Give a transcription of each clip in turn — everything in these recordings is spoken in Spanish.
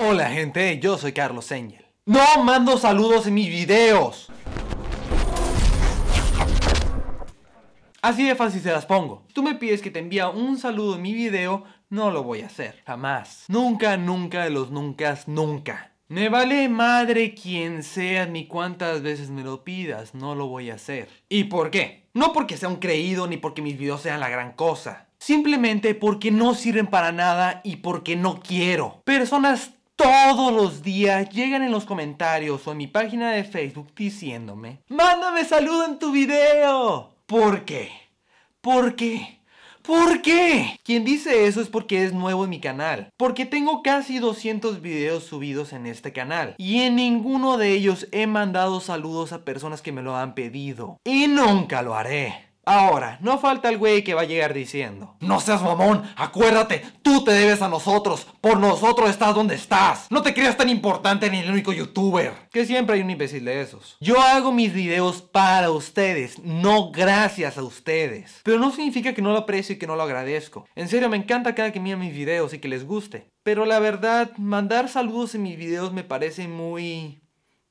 Hola gente, yo soy Carlos Engel. No mando saludos en mis videos. Así de fácil se las pongo. Tú me pides que te envíe un saludo en mi video, no lo voy a hacer. Jamás. Nunca, nunca de los nunca, nunca. Me vale madre quien seas ni cuántas veces me lo pidas, no lo voy a hacer. ¿Y por qué? No porque sea un creído ni porque mis videos sean la gran cosa. Simplemente porque no sirven para nada y porque no quiero. Personas todos los días llegan en los comentarios o en mi página de Facebook diciéndome, mándame saludo en tu video. ¿Por qué? ¿Por qué? ¿Por qué? Quien dice eso es porque es nuevo en mi canal, porque tengo casi 200 videos subidos en este canal y en ninguno de ellos he mandado saludos a personas que me lo han pedido y nunca lo haré. Ahora, no falta el güey que va a llegar diciendo, no seas mamón, acuérdate, tú te debes a nosotros, por nosotros estás donde estás, no te creas tan importante ni el único youtuber. Que siempre hay un imbécil de esos. Yo hago mis videos para ustedes, no gracias a ustedes. Pero no significa que no lo aprecio y que no lo agradezco. En serio, me encanta cada que miren mis videos y que les guste. Pero la verdad, mandar saludos en mis videos me parece muy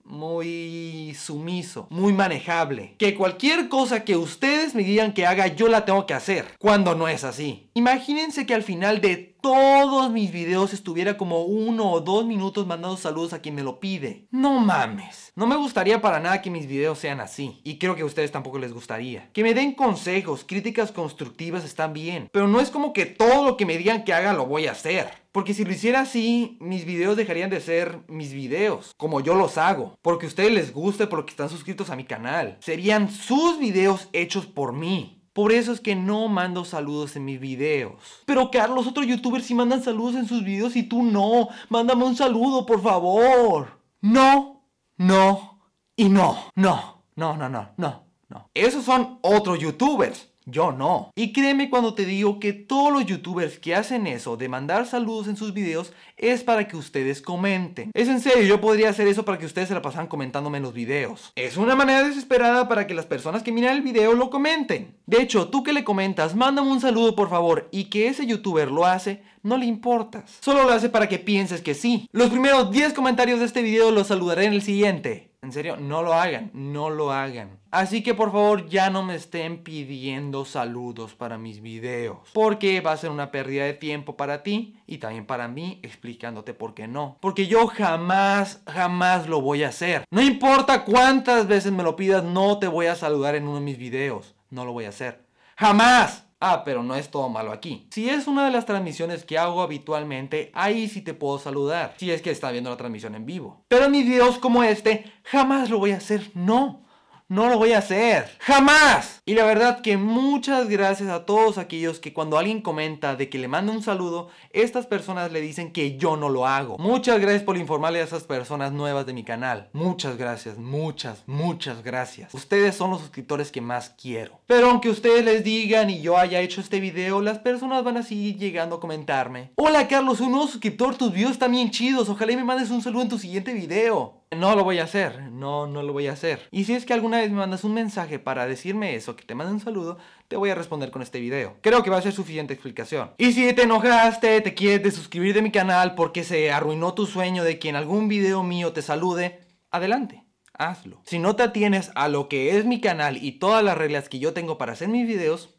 muy sumiso, muy manejable. Que cualquier cosa que ustedes me digan que haga yo la tengo que hacer, cuando no es así. Imagínense que al final de todos mis videos estuviera como uno o dos minutos mandando saludos a quien me lo pide. No mames. No me gustaría para nada que mis videos sean así. Y creo que a ustedes tampoco les gustaría. Que me den consejos, críticas constructivas están bien. Pero no es como que todo lo que me digan que haga lo voy a hacer. Porque si lo hiciera así, mis videos dejarían de ser mis videos, como yo los hago, porque a ustedes les guste, porque están suscritos a mi canal. Serían sus videos hechos por mí. Por eso es que no mando saludos en mis videos. Pero Carlos, otros youtubers sí mandan saludos en sus videos y tú no. Mándame un saludo, por favor. No, no y no. No, no, no, no, no, no. Esos son otros youtubers. Yo no. Y créeme cuando te digo que todos los youtubers que hacen eso de mandar saludos en sus videos es para que ustedes comenten. Es en serio, yo podría hacer eso para que ustedes se la pasaran comentándome en los videos. Es una manera desesperada para que las personas que miran el video lo comenten. De hecho, tú que le comentas, mándame un saludo por favor y que ese youtuber lo hace, no le importas. Solo lo hace para que pienses que sí. Los primeros 10 comentarios de este video los saludaré en el siguiente. En serio, no lo hagan, no lo hagan. Así que por favor ya no me estén pidiendo saludos para mis videos. Porque va a ser una pérdida de tiempo para ti y también para mí explicándote por qué no. Porque yo jamás, jamás lo voy a hacer. No importa cuántas veces me lo pidas, no te voy a saludar en uno de mis videos no lo voy a hacer. ¡Jamás! Ah, pero no es todo malo aquí. Si es una de las transmisiones que hago habitualmente, ahí sí te puedo saludar, si es que está viendo la transmisión en vivo. Pero en mis videos como este, jamás lo voy a hacer, no no lo voy a hacer. Jamás. Y la verdad que muchas gracias a todos aquellos que cuando alguien comenta de que le manda un saludo, estas personas le dicen que yo no lo hago. Muchas gracias por informarle a esas personas nuevas de mi canal. Muchas gracias, muchas, muchas gracias. Ustedes son los suscriptores que más quiero. Pero aunque ustedes les digan y yo haya hecho este video, las personas van a seguir llegando a comentarme. Hola Carlos, un nuevo suscriptor, tus videos están bien chidos. Ojalá me mandes un saludo en tu siguiente video. No lo voy a hacer, no, no lo voy a hacer. Y si es que alguna vez me mandas un mensaje para decirme eso, que te mande un saludo, te voy a responder con este video. Creo que va a ser suficiente explicación. Y si te enojaste, te quieres de suscribir de mi canal porque se arruinó tu sueño de que en algún video mío te salude, adelante. Hazlo. Si no te atienes a lo que es mi canal y todas las reglas que yo tengo para hacer mis videos,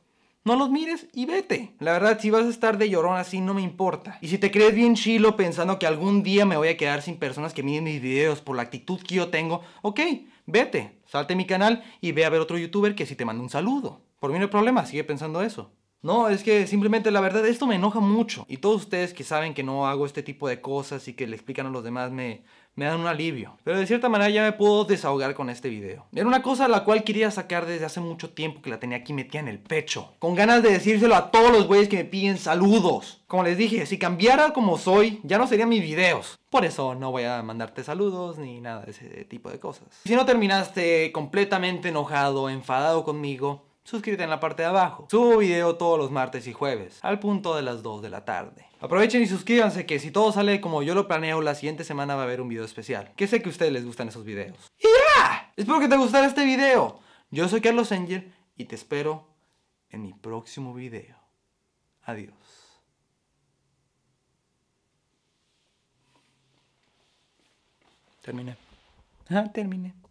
no los mires y vete. La verdad, si vas a estar de llorón así, no me importa. Y si te crees bien chilo pensando que algún día me voy a quedar sin personas que miren mis videos por la actitud que yo tengo, ok, vete, salte mi canal y ve a ver otro youtuber que si te manda un saludo. Por mí no hay problema, sigue pensando eso. No, es que simplemente la verdad esto me enoja mucho. Y todos ustedes que saben que no hago este tipo de cosas y que le explican a los demás me, me dan un alivio. Pero de cierta manera ya me puedo desahogar con este video. Era una cosa la cual quería sacar desde hace mucho tiempo que la tenía aquí metida en el pecho. Con ganas de decírselo a todos los güeyes que me piden saludos. Como les dije, si cambiara como soy, ya no serían mis videos. Por eso no voy a mandarte saludos ni nada de ese tipo de cosas. Si no terminaste completamente enojado, enfadado conmigo, suscríbete en la parte de abajo. Subo video todos los martes y jueves, al punto de las 2 de la tarde. Aprovechen y suscríbanse que si todo sale como yo lo planeo, la siguiente semana va a haber un video especial. Que sé que a ustedes les gustan esos videos. ¡Y ya! Espero que te gustara este video. Yo soy Carlos Engel y te espero en mi próximo video. Adiós. Terminé. Ah, terminé.